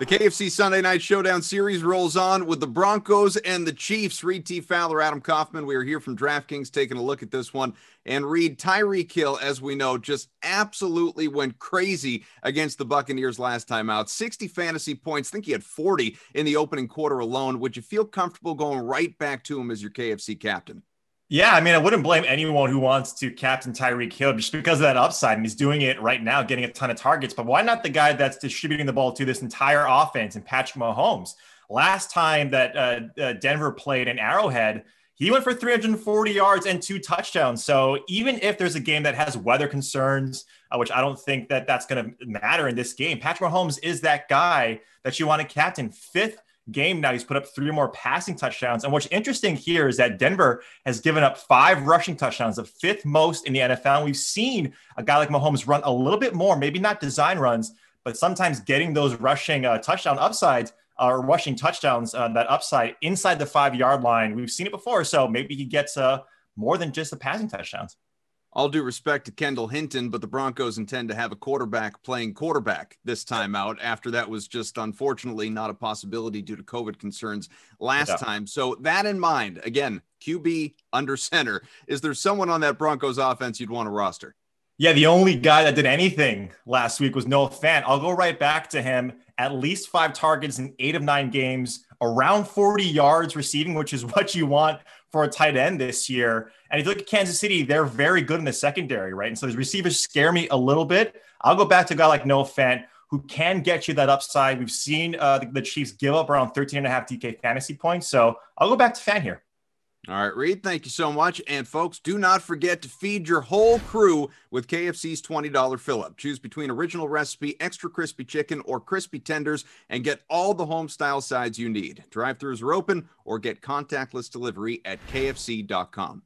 The KFC Sunday Night Showdown series rolls on with the Broncos and the Chiefs. Reed T. Fowler, Adam Kaufman. We are here from DraftKings taking a look at this one. And Reed, Tyreek Hill, as we know, just absolutely went crazy against the Buccaneers last time out. 60 fantasy points. I think he had 40 in the opening quarter alone. Would you feel comfortable going right back to him as your KFC captain? Yeah, I mean, I wouldn't blame anyone who wants to captain Tyreek Hill just because of that upside. And he's doing it right now, getting a ton of targets. But why not the guy that's distributing the ball to this entire offense and Patrick Mahomes? Last time that uh, uh, Denver played in Arrowhead, he went for 340 yards and two touchdowns. So even if there's a game that has weather concerns, uh, which I don't think that that's going to matter in this game, Patrick Mahomes is that guy that you want to captain. Fifth game now. He's put up three more passing touchdowns. And what's interesting here is that Denver has given up five rushing touchdowns, the fifth most in the NFL. And we've seen a guy like Mahomes run a little bit more, maybe not design runs, but sometimes getting those rushing uh, touchdown upsides uh, or rushing touchdowns, uh, that upside inside the five yard line. We've seen it before. So maybe he gets uh, more than just the passing touchdowns all due respect to Kendall Hinton, but the Broncos intend to have a quarterback playing quarterback this time out after that was just unfortunately not a possibility due to COVID concerns last yeah. time. So, that in mind, again, QB under center, is there someone on that Broncos offense you'd want to roster? Yeah, the only guy that did anything last week was Noah Fant. I'll go right back to him. At least five targets in eight of nine games, around 40 yards receiving, which is what you want for a tight end this year. And if you look at Kansas City, they're very good in the secondary, right? And so these receivers scare me a little bit. I'll go back to a guy like Noah Fant, who can get you that upside. We've seen uh, the, the, Chiefs give up around 13 and a half DK fantasy points. So I'll go back to Fan here. All right, Reed, thank you so much. And folks, do not forget to feed your whole crew with KFC's $20 fill up. Choose between original recipe, extra crispy chicken, or crispy tenders, and get all the home style sides you need. Drive throughs are open or get contactless delivery at kfc.com.